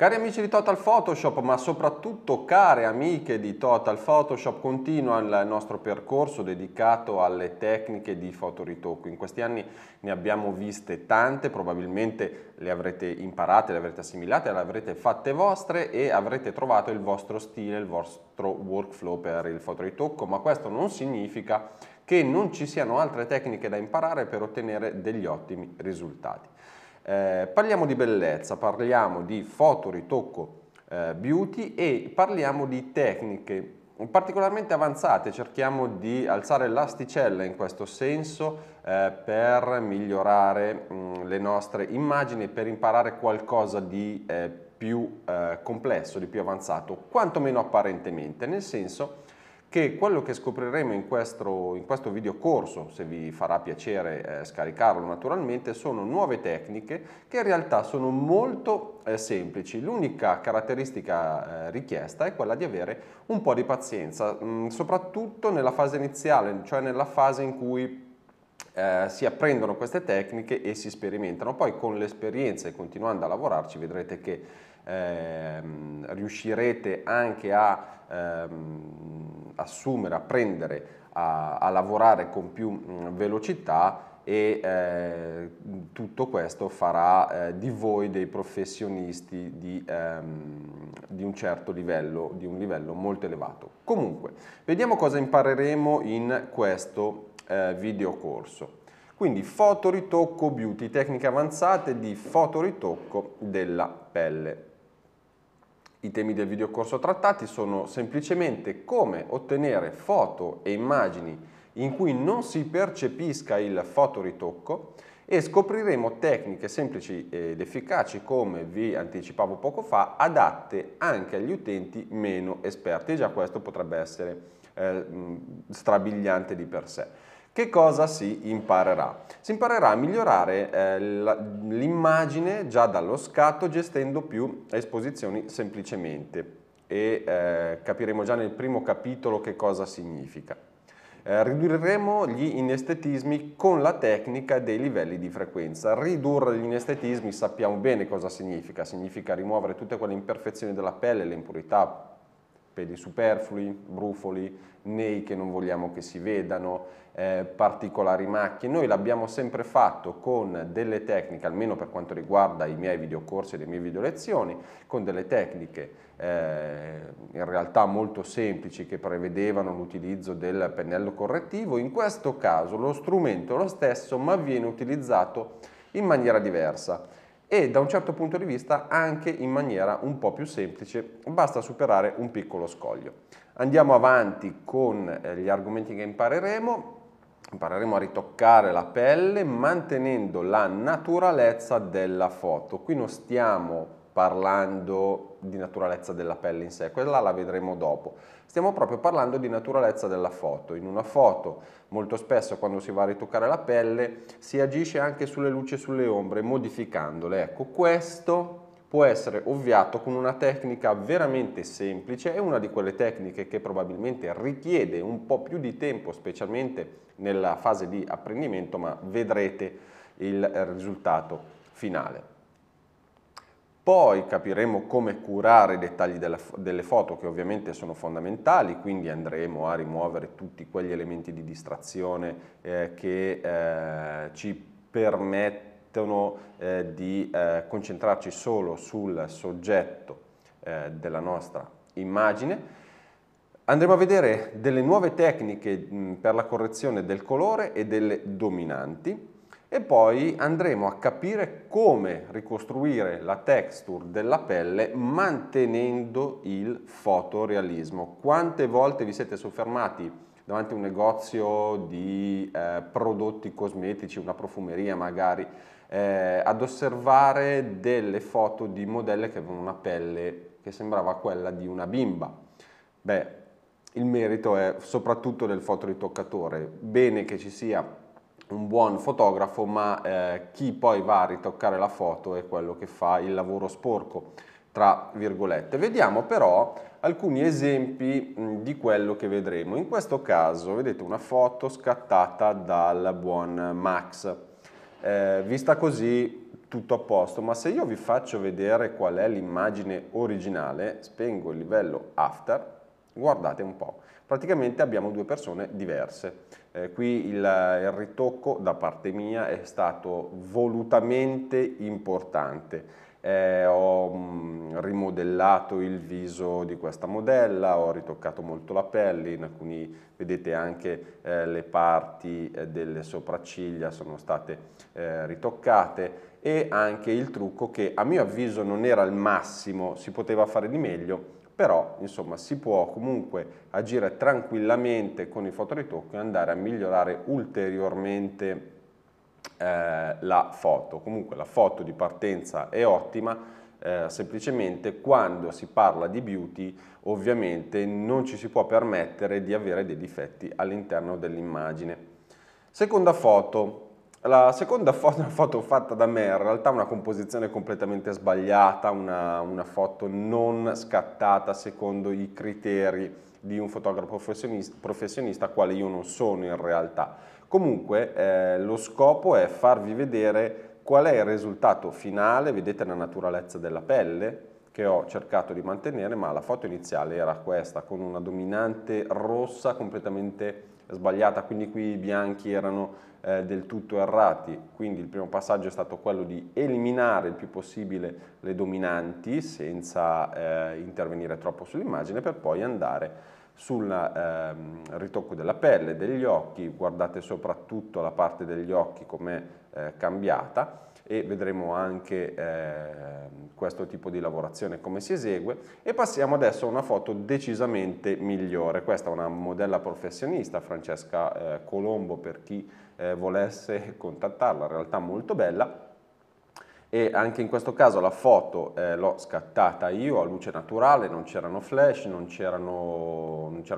Cari amici di Total Photoshop, ma soprattutto care amiche di Total Photoshop, continua il nostro percorso dedicato alle tecniche di fotoritocco. In questi anni ne abbiamo viste tante, probabilmente le avrete imparate, le avrete assimilate, le avrete fatte vostre e avrete trovato il vostro stile, il vostro workflow per il fotoritocco, ma questo non significa che non ci siano altre tecniche da imparare per ottenere degli ottimi risultati. Eh, parliamo di bellezza, parliamo di foto, ritocco, eh, beauty e parliamo di tecniche particolarmente avanzate, cerchiamo di alzare l'asticella in questo senso eh, per migliorare mh, mm, le nostre immagini, per imparare qualcosa di eh, più eh, complesso, di più avanzato, quantomeno apparentemente, nel senso che quello che scopriremo in questo, in questo video corso, se vi farà piacere eh, scaricarlo naturalmente, sono nuove tecniche che in realtà sono molto eh, semplici. L'unica caratteristica eh, richiesta è quella di avere un po' di pazienza, mh, mm, soprattutto nella fase iniziale, cioè nella fase in cui eh, si apprendono queste tecniche e si sperimentano. Poi con l'esperienza e continuando a lavorarci vedrete che ehm, riuscirete anche a ehm, assumere, a prendere, a, a lavorare con più mh, velocità e eh, tutto questo farà eh, di voi dei professionisti di, ehm, di, un certo livello, di un livello molto elevato. Comunque, vediamo cosa impareremo in questo eh, video corso. Quindi fotoritocco beauty, tecniche avanzate di fotoritocco della pelle. I temi del videocorso trattati sono semplicemente come ottenere foto e immagini in cui non si percepisca il fotoritocco e scopriremo tecniche semplici ed efficaci, come vi anticipavo poco fa, adatte anche agli utenti meno esperti. E già questo potrebbe essere eh, strabiliante di per sé. Che cosa si imparerà? Si imparerà a migliorare eh, l'immagine già dallo scatto gestendo più esposizioni semplicemente e eh, capiremo già nel primo capitolo che cosa significa. Eh, ridurremo gli inestetismi con la tecnica dei livelli di frequenza. Ridurre gli inestetismi sappiamo bene cosa significa, significa rimuovere tutte quelle imperfezioni della pelle, le impurità, peli superflui, brufoli, nei che non vogliamo che si vedano, eh, particolari macchie. Noi l'abbiamo sempre fatto con delle tecniche, almeno per quanto riguarda i miei videocorsi e le mie video lezioni, con delle tecniche eh, in realtà molto semplici che prevedevano l'utilizzo del pennello correttivo. In questo caso lo strumento è lo stesso ma viene utilizzato in maniera diversa e da un certo punto di vista anche in maniera un po' più semplice, basta superare un piccolo scoglio. Andiamo avanti con eh, gli argomenti che impareremo, impareremo a ritoccare la pelle mantenendo la naturalezza della foto. Qui non stiamo parlando di naturalezza della pelle in sé, quella la vedremo dopo. Stiamo proprio parlando di naturalezza della foto. In una foto molto spesso quando si va a ritoccare la pelle si agisce anche sulle luci e sulle ombre modificandole. Ecco, questo può essere ovviato con una tecnica veramente semplice, è una di quelle tecniche che probabilmente richiede un po' più di tempo, specialmente nella fase di apprendimento, ma vedrete il risultato finale poi capiremo come curare i dettagli della, delle foto che ovviamente sono fondamentali, quindi andremo a rimuovere tutti quegli elementi di distrazione eh, che eh, ci permettono eh, di eh, concentrarci solo sul soggetto eh, della nostra immagine. Andremo a vedere delle nuove tecniche mh, per la correzione del colore e delle dominanti e poi andremo a capire come ricostruire la texture della pelle mantenendo il fotorealismo. Quante volte vi siete soffermati davanti a un negozio di eh, prodotti cosmetici, una profumeria magari, eh, ad osservare delle foto di modelle che avevano una pelle che sembrava quella di una bimba? Beh, il merito è soprattutto del fotoritoccatore, bene che ci sia un buon fotografo, ma eh, chi poi va a ritoccare la foto è quello che fa il lavoro sporco, tra virgolette. Vediamo però alcuni esempi mh, di quello che vedremo. In questo caso vedete una foto scattata dal buon Max. Eh, vista così tutto a posto, ma se io vi faccio vedere qual è l'immagine originale, spengo il livello after Guardate un po', praticamente abbiamo due persone diverse. Eh, qui il, il, ritocco da parte mia è stato volutamente importante. Eh, ho mm, rimodellato il viso di questa modella, ho ritoccato molto la pelle, in alcuni vedete anche eh, le parti eh, delle sopracciglia sono state eh, ritoccate e anche il trucco che a mio avviso non era il massimo, si poteva fare di meglio, però insomma si può comunque agire tranquillamente con i fotoritocchi e andare a migliorare ulteriormente eh, la foto. Comunque la foto di partenza è ottima, eh, semplicemente quando si parla di beauty ovviamente non ci si può permettere di avere dei difetti all'interno dell'immagine. Seconda foto, la seconda foto è una foto fatta da me, in realtà una composizione completamente sbagliata, una, una foto non scattata secondo i criteri di un fotografo professionista, professionista, quale io non sono in realtà. Comunque eh, lo scopo è farvi vedere qual è il risultato finale, vedete la naturalezza della pelle che ho cercato di mantenere, ma la foto iniziale era questa, con una dominante rossa completamente sbagliata, quindi qui i bianchi erano eh, del tutto errati, quindi il primo passaggio è stato quello di eliminare il più possibile le dominanti senza eh, intervenire troppo sull'immagine per poi andare sul ehm, ritocco della pelle, degli occhi, guardate soprattutto la parte degli occhi com'è eh, cambiata e vedremo anche eh, questo tipo di lavorazione come si esegue e passiamo adesso a una foto decisamente migliore questa è una modella professionista Francesca eh, Colombo per chi eh, volesse contattarla in realtà molto bella e anche in questo caso la foto eh, l'ho scattata io a luce naturale, non c'erano flash, non, c'era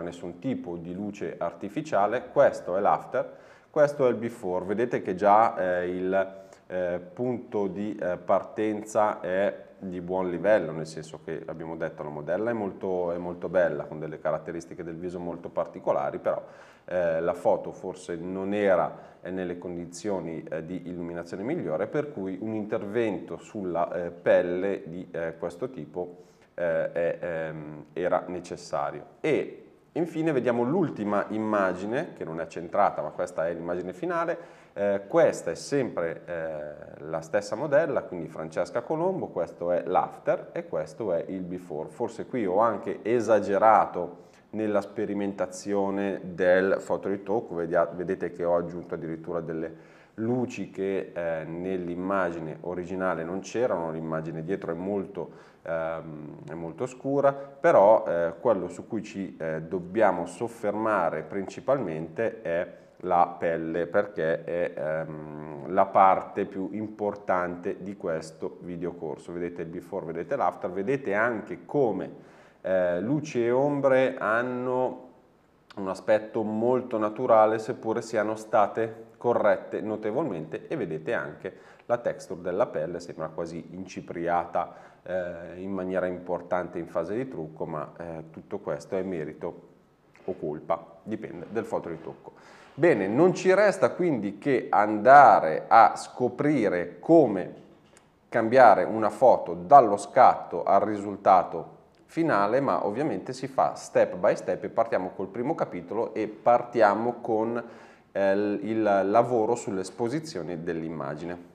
nessun tipo di luce artificiale, questo è l'after, questo è il before, vedete che già eh, il eh, punto di eh, partenza è di buon livello, nel senso che abbiamo detto la modella è molto, è molto bella, con delle caratteristiche del viso molto particolari, però eh, la foto forse non era eh, nelle condizioni eh, di illuminazione migliore, per cui un intervento sulla eh, pelle di eh, questo tipo eh, ehm, era necessario. E infine vediamo l'ultima immagine, che non è centrata, ma questa è l'immagine finale, eh, questa è sempre eh, la stessa modella, quindi Francesca Colombo, questo è l'after e questo è il before. Forse qui ho anche esagerato nella sperimentazione del fotoritoco, ah, vedete che ho aggiunto addirittura delle luci che eh, nell'immagine originale non c'erano, l'immagine dietro è molto, ehm, è molto scura, però eh, quello su cui ci eh, dobbiamo soffermare principalmente è la pelle perché è ehm, la parte più importante di questo videocorso. Vedete il before, vedete l'after, vedete anche come eh, luci e ombre hanno un aspetto molto naturale seppure siano state corrette notevolmente e vedete anche la texture della pelle sembra quasi incipriata eh, in maniera importante in fase di trucco ma eh, tutto questo è merito o colpa, dipende del fotoritocco. Bene, non ci resta quindi che andare a scoprire come cambiare una foto dallo scatto al risultato finale, ma ovviamente si fa step by step e partiamo col primo capitolo e partiamo con eh, il lavoro sull'esposizione dell'immagine.